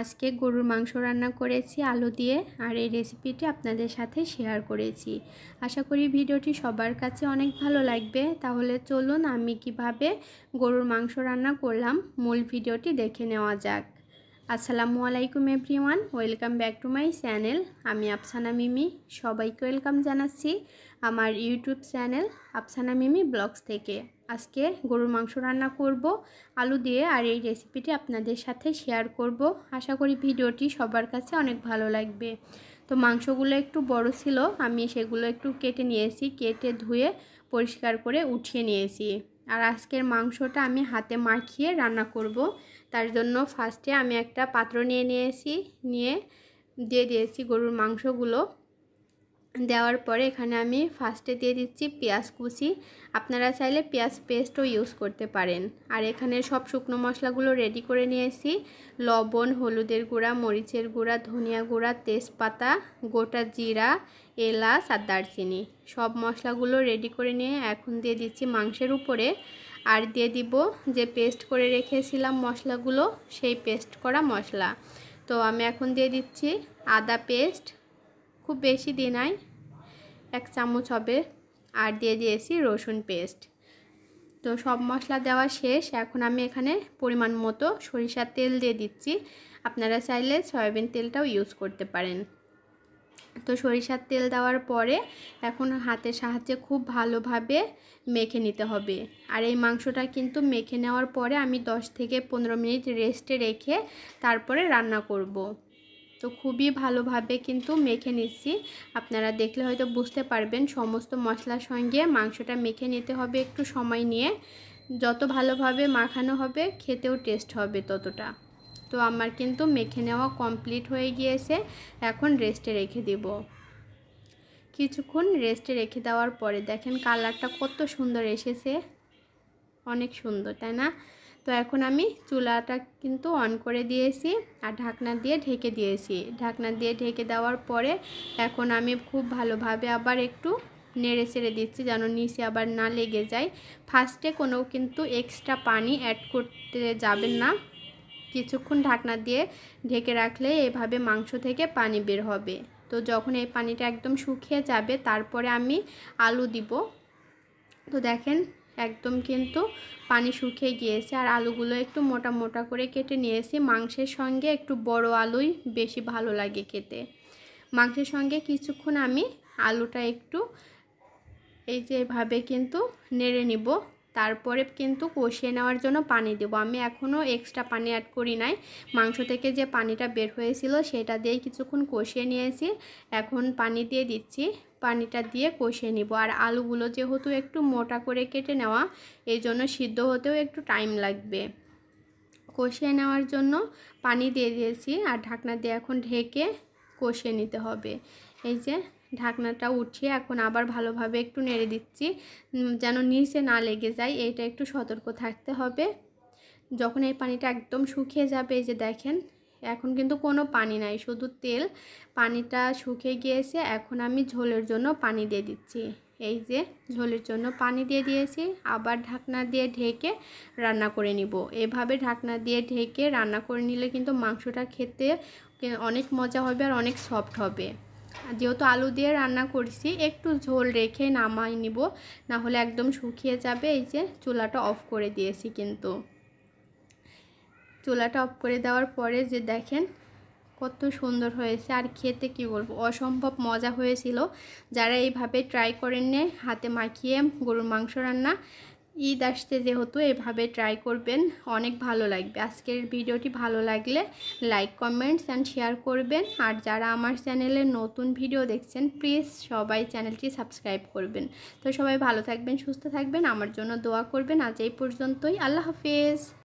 আজকে গরুর মাংস রান্না করেছি আলু দিয়ে আর এই রেসিপিটি আপনাদের সাথে শেয়ার করেছি আশা করি ভিডিওটি সবার কাছে অনেক ভালো লাগবে তাহলে চলুন আমি কিভাবে গরুর মাংস রান্না করলাম মূল ভিডিওটি দেখে নেওয়া যাক আসসালামু আলাইকুম everyone welcome back to my channel আমি আফসানা মিমি সবাইকে ওয়েলকাম জানাচ্ছি আমার YouTube channel Afsana Mimi vlogs থেকে আজকে গরুর মাংস রান্না করব আলু দিয়ে আর এই রেসিপিটি আপনাদের সাথে শেয়ার করব আশা করি ভিডিওটি সবার কাছে অনেক ভালো লাগবে তো মাংসগুলো একটু বড় ছিল আমি সেগুলো একটু কেটে নিয়েছি কেটে ধুয়ে পরিষ্কার করে উঠিয়ে নিয়েছি আর আজকের মাংসটা আমি হাতে মাখিয়ে রান্না করব তার জন্য ফার্স্টে আমি একটা পাত্র নিয়ে নিয়েছি নিয়ে দিয়ে দিয়েছি গরুর মাংসগুলো দেওয়ার পরে এখানে আমি ফার্স্টে দিয়ে দিচ্ছি পেঁয়াজ কুচি আপনারা চাইলে পেঁয়াজ পেস্টও ইউজ করতে পারেন আর এখানে সব শুকনো মশলাগুলো রেডি করে নিয়েছি লবণ হলুদের গুঁড়া মরিচের গুঁড়া ধনিয়া গুঁড়া তেজপাতা গোটা জিরা এলাচ আর দারচিনি সব মশলাগুলো রেডি করে নিয়ে এখন দিয়ে দিচ্ছি মাংসের উপরে আর দিয়ে দিব যে পেস্ট করে রেখেছিলাম মশলাগুলো সেই পেস্ট করা মশলা তো আমি এখন দিয়ে দিচ্ছি আদা পেস্ট খুব বেশি দিয়ে নয় এক চামচ হবে আর দিয়ে দিয়েছি রসুন পেস্ট তো সব মশলা দেওয়া শেষ এখন আমি এখানে পরিমাণ মতো সরিষার তেল দিয়ে দিচ্ছি আপনারা চাইলে সয়াবিন তেলটাও ইউজ করতে পারেন তো সরিষার তেল দেওয়ার পরে এখন হাতের সাহায্যে খুব ভালোভাবে মেখে নিতে হবে আর এই মাংসটা কিন্তু মেখে নেওয়ার পরে আমি 10 থেকে পনেরো মিনিট রেস্টে রেখে তারপরে রান্না করব। তো খুবই ভালোভাবে কিন্তু মেখে নিচ্ছি আপনারা দেখলে হয়তো বুঝতে পারবেন সমস্ত মশলার সঙ্গে মাংসটা মেখে নিতে হবে একটু সময় নিয়ে যত ভালোভাবে মাখানো হবে খেতেও টেস্ট হবে ততটা তো আমার কিন্তু মেখে নেওয়া কমপ্লিট হয়ে গিয়েছে এখন রেস্টে রেখে দেব কিছুক্ষণ রেস্টে রেখে দেওয়ার পরে দেখেন কালারটা কত সুন্দর এসেছে অনেক সুন্দর তাই না তো এখন আমি চুলাটা কিন্তু অন করে দিয়েছি আর ঢাকনা দিয়ে ঢেকে দিয়েছি ঢাকনা দিয়ে ঢেকে দেওয়ার পরে এখন আমি খুব ভালোভাবে আবার একটু নেড়ে ছেড়ে দিচ্ছি যেন নিচে আবার না লেগে যায় ফার্স্টে কোনো কিন্তু এক্সট্রা পানি অ্যাড করতে যাবেন না কিছুক্ষণ ঢাকনা দিয়ে ঢেকে রাখলে এভাবে মাংস থেকে পানি বের হবে তো যখন এই পানিটা একদম শুকিয়ে যাবে তারপরে আমি আলু দিব তো দেখেন একদম কিন্তু পানি শুকিয়ে গিয়েছে আর আলুগুলো একটু মোটা মোটা করে কেটে নিয়েছি মাংসের সঙ্গে একটু বড় আলুই বেশি ভালো লাগে খেতে মাংসের সঙ্গে কিছুক্ষণ আমি আলুটা একটু এই যে এভাবে কিন্তু নেড়ে নিব তারপরে কিন্তু কষিয়ে নেওয়ার জন্য পানি দেবো আমি এখনও এক্সট্রা পানি অ্যাড করি নাই মাংস থেকে যে পানিটা বের হয়েছিল সেটা দিয়েই কিছুক্ষণ কষিয়ে নিয়েছি এখন পানি দিয়ে দিচ্ছি পানিটা দিয়ে কষিয়ে নিব আর আলুগুলো যেহেতু একটু মোটা করে কেটে নেওয়া এই জন্য সিদ্ধ হতেও একটু টাইম লাগবে কষিয়ে নেওয়ার জন্য পানি দিয়ে দিয়েছি আর ঢাকনা দিয়ে এখন ঢেকে কষিয়ে নিতে হবে এই যে ঢাকনাটা উঠিয়ে এখন আবার ভালোভাবে একটু নেড়ে দিচ্ছি যেন নিচে না লেগে যায় এটা একটু সতর্ক থাকতে হবে যখন এই পানিটা একদম শুকিয়ে যাবে এই যে দেখেন এখন কিন্তু কোনো পানি নাই শুধু তেল পানিটা শুকিয়ে গিয়েছে এখন আমি ঝোলের জন্য পানি দিয়ে দিচ্ছি এই যে ঝোলের জন্য পানি দিয়ে দিয়েছি আবার ঢাকনা দিয়ে ঢেকে রান্না করে নিব এভাবে ঢাকনা দিয়ে ঢেকে রান্না করে নিলে কিন্তু মাংসটা খেতে অনেক মজা হবে আর অনেক সফট হবে যেহেতু আলু দিয়ে রান্না করছি একটু ঝোল রেখে নামাই নিব না হলে একদম শুকিয়ে যাবে এই যে চুলাটা অফ করে দিয়েছি কিন্তু চুলাটা অফ করে দেওয়ার পরে যে দেখেন কত সুন্দর হয়েছে আর খেতে কি বলবো অসম্ভব মজা হয়েছিল যারা এইভাবে ট্রাই করেন হাতে মাখিয়ে গরুর মাংস রান্না ঈদ আসতে যেহেতু এভাবে ট্রাই করবেন অনেক ভালো লাগবে আজকের ভিডিওটি ভালো লাগলে লাইক কমেন্টস অ্যান্ড শেয়ার করবেন আর যারা আমার চ্যানেলে নতুন ভিডিও দেখছেন প্লিজ সবাই চ্যানেলটি সাবস্ক্রাইব করবেন তো সবাই ভালো থাকবেন সুস্থ থাকবেন আমার জন্য দোয়া করবেন আজ এই পর্যন্তই আল্লাহ হাফেজ